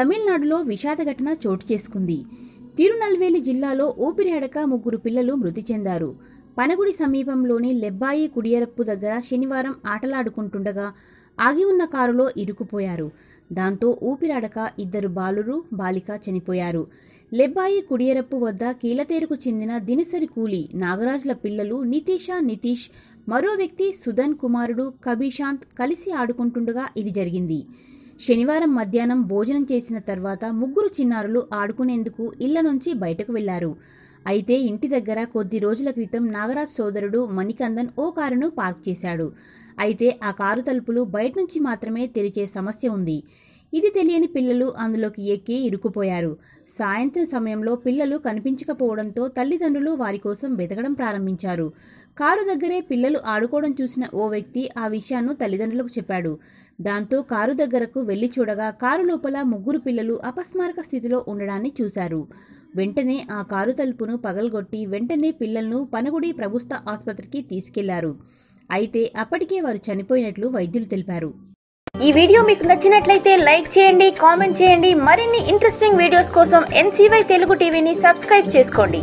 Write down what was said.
తమిళనాడులో విషాద ఘటన చోటు చేసుకుంది తిరునల్వేలి జిల్లాలో ఊపిరిహడక ముగ్గురు పిల్లలు మృతి చెందారు పనగుడి సమీపంలోని లెబ్బాయి కుడియరప్పు దగ్గర శనివారం ఆటలాడుకుంటుండగా ఆగి ఉన్న కారులో ఇరుకుపోయారు దాంతో అడక ఇద్దరు బాలురు బాలిక చనిపోయారు లెబ్బాయి కుడియరప్పు వద్ద కీలతేరుకు చెందిన దినసరి కూలి నాగరాజుల పిల్లలు నితీష నితీష్ మరో వ్యక్తి సుధన్ కుమారుడు కబీశాంత్ కలిసి ఆడుకుంటుండగా ఇది జరిగింది శనివారం మధ్యాహ్నం భోజనం చేసిన తర్వాత ముగ్గురు చిన్నారులు ఆడుకునేందుకు ఇళ్ల నుంచి బయటకు వెళ్లారు అయితే ఇంటి దగ్గర కొద్ది రోజుల క్రితం నాగరాజ్ సోదరుడు మణికందన్ ఓ కారును పార్క్ చేశాడు అయితే ఆ కారు తలుపులు బయట నుంచి మాత్రమే తెరిచే సమస్య ఉంది ఇది తెలియని పిల్లలు అందులోకి ఎక్కి ఇరుకుపోయారు సాయంత్రం సమయంలో పిల్లలు కనిపించకపోవడంతో తల్లిదండ్రులు వారి కోసం వెతకడం ప్రారంభించారు కారు దగ్గరే పిల్లలు ఆడుకోవడం చూసిన ఓ వ్యక్తి ఆ విషయాన్ని తల్లిదండ్రులకు చెప్పాడు దాంతో కారు దగ్గరకు వెళ్లి చూడగా కారు లోపల ముగ్గురు పిల్లలు అపస్మారక స్థితిలో ఉండడాన్ని చూశారు వెంటనే ఆ కారు తలుపును పగలగొట్టి వెంటనే పిల్లలను పనగుడి ప్రభుత్వ ఆసుపత్రికి తీసుకెళ్లారు అయితే అప్పటికే వారు చనిపోయినట్లు వైద్యులు తెలిపారు ఈ వీడియో మీకు నచ్చినట్లయితే లైక్ చేయండి కామెంట్ చేయండి మరిన్ని ఇంట్రెస్టింగ్ వీడియోస్ కోసం ఎన్సీవై తెలుగు టీవీని సబ్స్క్రైబ్ చేసుకోండి